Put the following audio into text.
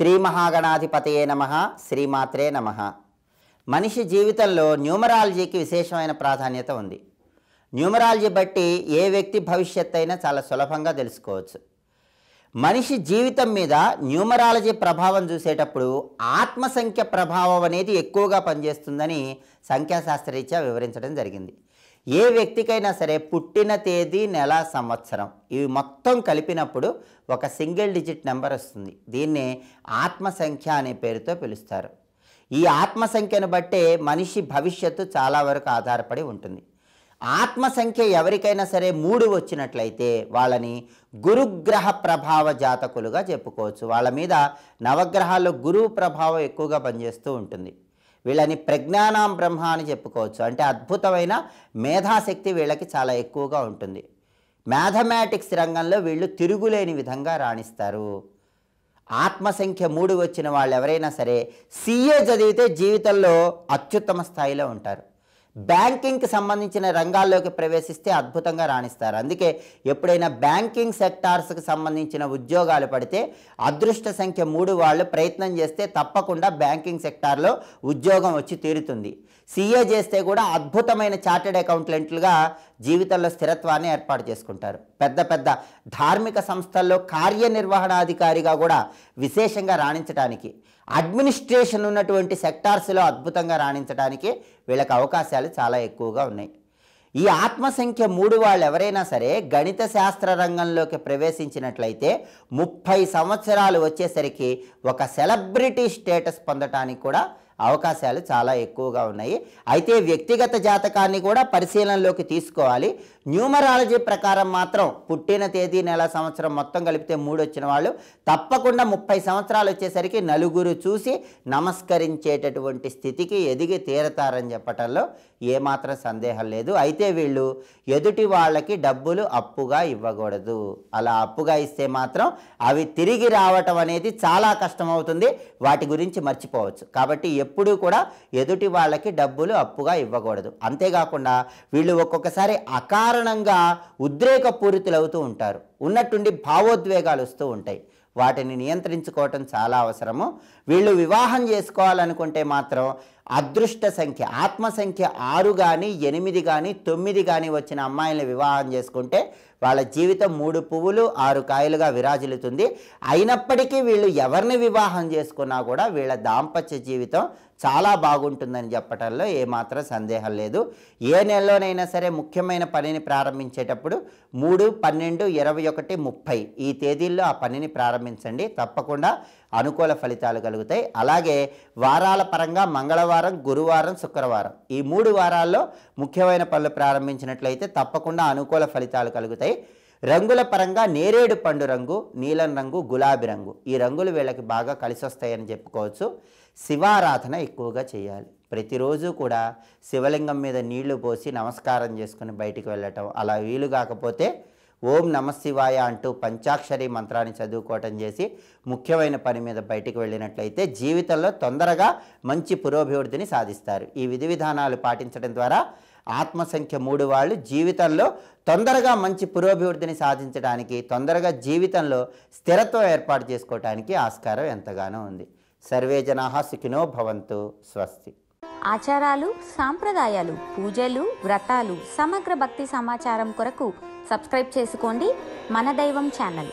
శ్రీ మహాగణాధిపతయే నమ శ్రీమాత్రే నమ మనిషి జీవితంలో న్యూమరాలజీకి విశేషమైన ప్రాధాన్యత ఉంది న్యూమరాలజీ బట్టి ఏ వ్యక్తి భవిష్యత్ అయినా చాలా సులభంగా తెలుసుకోవచ్చు మనిషి జీవితం మీద న్యూమరాలజీ ప్రభావం చూసేటప్పుడు ఆత్మసంఖ్య ప్రభావం అనేది ఎక్కువగా పనిచేస్తుందని సంఖ్యాశాస్త్రరీత్యా వివరించడం జరిగింది ఏ వ్యక్తికైనా సరే పుట్టిన తేదీ నెల సంవత్సరం ఇవి మొత్తం కలిపినప్పుడు ఒక సింగిల్ డిజిట్ నెంబర్ వస్తుంది దీన్నే ఆత్మసంఖ్య అనే పేరుతో పిలుస్తారు ఈ ఆత్మసంఖ్యను బట్టే మనిషి భవిష్యత్తు చాలా వరకు ఆధారపడి ఉంటుంది ఆత్మసంఖ్య ఎవరికైనా సరే మూడు వచ్చినట్లయితే వాళ్ళని గురుగ్రహ ప్రభావ జాతకులుగా చెప్పుకోవచ్చు వాళ్ళ మీద నవగ్రహాల్లో గురువు ప్రభావం ఎక్కువగా పనిచేస్తూ ఉంటుంది వీళ్ళని ప్రజ్ఞానం బ్రహ్మ అని చెప్పుకోవచ్చు అంటే అద్భుతమైన మేధాశక్తి వీళ్ళకి చాలా ఎక్కువగా ఉంటుంది మ్యాథమెటిక్స్ రంగంలో వీళ్ళు తిరుగులేని విధంగా రాణిస్తారు ఆత్మసంఖ్య మూడు వచ్చిన వాళ్ళు ఎవరైనా సరే సీఏ చదివితే జీవితంలో అత్యుత్తమ స్థాయిలో ఉంటారు బ్యాంకింగ్కి సంబంధించిన రంగాల్లోకి ప్రవేశిస్తే అద్భుతంగా రాణిస్తారు అందుకే ఎప్పుడైనా బ్యాంకింగ్ సెక్టార్స్కి సంబంధించిన ఉద్యోగాలు పడితే అదృష్ట సంఖ్య మూడు వాళ్ళు ప్రయత్నం చేస్తే తప్పకుండా బ్యాంకింగ్ సెక్టార్లో ఉద్యోగం వచ్చి తీరుతుంది సీఏ చేస్తే కూడా అద్భుతమైన చార్టెడ్ అకౌంటెంట్లుగా జీవితంలో స్థిరత్వాన్ని ఏర్పాటు చేసుకుంటారు పెద్ద పెద్ద ధార్మిక సంస్థల్లో కార్యనిర్వహణాధికారిగా కూడా విశేషంగా రాణించడానికి అడ్మినిస్ట్రేషన్ ఉన్నటువంటి సెక్టార్స్లో అద్భుతంగా రాణించడానికి వీళ్ళకి అవకాశాలు చాలా ఎక్కువగా ఉన్నాయి ఈ ఆత్మసంఖ్య మూడు వాళ్ళు ఎవరైనా సరే గణిత శాస్త్ర రంగంలోకి ప్రవేశించినట్లయితే ముప్పై సంవత్సరాలు వచ్చేసరికి ఒక సెలబ్రిటీ స్టేటస్ పొందటానికి కూడా అవకాశాలు చాలా ఎక్కువగా ఉన్నాయి అయితే వ్యక్తిగత జాతకాన్ని కూడా పరిశీలనలోకి తీసుకోవాలి న్యూమరాలజీ ప్రకారం మాత్రం పుట్టిన తేదీ నెల సంవత్సరం మొత్తం కలిపితే మూడు వచ్చిన వాళ్ళు తప్పకుండా ముప్పై సంవత్సరాలు వచ్చేసరికి నలుగురు చూసి నమస్కరించేటటువంటి స్థితికి ఎదిగి తీరతారని చెప్పటంలో ఏమాత్రం సందేహం లేదు అయితే వీళ్ళు ఎదుటి వాళ్ళకి డబ్బులు అప్పుగా ఇవ్వకూడదు అలా అప్పుగా ఇస్తే మాత్రం అవి తిరిగి రావటం అనేది చాలా కష్టమవుతుంది వాటి గురించి మర్చిపోవచ్చు కాబట్టి ఎప్పుడూ కూడా ఎదుటి వాళ్ళకి డబ్బులు అప్పుగా ఇవ్వకూడదు అంతేకాకుండా వీళ్ళు ఒక్కొక్కసారి అకారణంగా ఉద్రేకపూరితులవుతూ ఉంటారు ఉన్నట్టుండి భావోద్వేగాలు వస్తూ ఉంటాయి వాటిని నియంత్రించుకోవటం చాలా అవసరము వీళ్ళు వివాహం చేసుకోవాలనుకుంటే మాత్రం అదృష్ట సంఖ్య ఆత్మ సంఖ్య ఆరు కానీ ఎనిమిది కానీ తొమ్మిది కానీ వచ్చిన అమ్మాయిల్ని వివాహం చేసుకుంటే వాళ్ళ జీవితం మూడు పువ్వులు ఆరు కాయలుగా విరాజిల్లుతుంది అయినప్పటికీ వీళ్ళు ఎవరిని వివాహం చేసుకున్నా కూడా వీళ్ళ దాంపత్య జీవితం చాలా బాగుంటుందని చెప్పటంలో ఏమాత్రం సందేహం లేదు ఏ నెలలోనైనా సరే ముఖ్యమైన పనిని ప్రారంభించేటప్పుడు మూడు పన్నెండు ఇరవై ఒకటి ముప్పై ఈ తేదీల్లో ఆ పనిని ప్రారంభించండి తప్పకుండా అనుకూల ఫలితాలు కలుగుతాయి అలాగే వారాల పరంగా మంగళవారం గురువారం శుక్రవారం ఈ మూడు వారాల్లో ముఖ్యమైన పనులు ప్రారంభించినట్లయితే తప్పకుండా అనుకూల ఫలితాలు కలుగుతాయి రంగుల పరంగా నేరేడు పండు రంగు నీలం రంగు గులాబీ రంగు ఈ రంగులు వీళ్ళకి బాగా కలిసొస్తాయని చెప్పుకోవచ్చు శివారాధన ఎక్కువగా చేయాలి ప్రతిరోజు కూడా శివలింగం మీద నీళ్లు పోసి నమస్కారం చేసుకుని బయటికి వెళ్ళటం అలా వీలు కాకపోతే ఓం శివాయ అంటూ పంచాక్షరి మంత్రాన్ని చదువుకోవటం చేసి ముఖ్యమైన పని మీద బయటికి వెళ్ళినట్లయితే జీవితంలో తొందరగా మంచి పురోభివృద్ధిని సాధిస్తారు ఈ విధి విధానాలు పాటించడం ద్వారా ఆత్మ సంఖ్య మూడు వాళ్ళు జీవితంలో తొందరగా మంచి పురోభివృద్ధిని సాధించడానికి తొందరగా జీవితంలో స్థిరత్వం ఏర్పాటు చేసుకోవడానికి ఆస్కారం ఎంతగానో ఉంది సర్వే జనా సుఖినో భవంతు స్వస్తి ఆచారాలు సాంప్రదాయాలు పూజలు వ్రతాలు సమగ్ర భక్తి సమాచారం కొరకు సబ్స్క్రైబ్ చేసుకోండి మన దైవం ఛానల్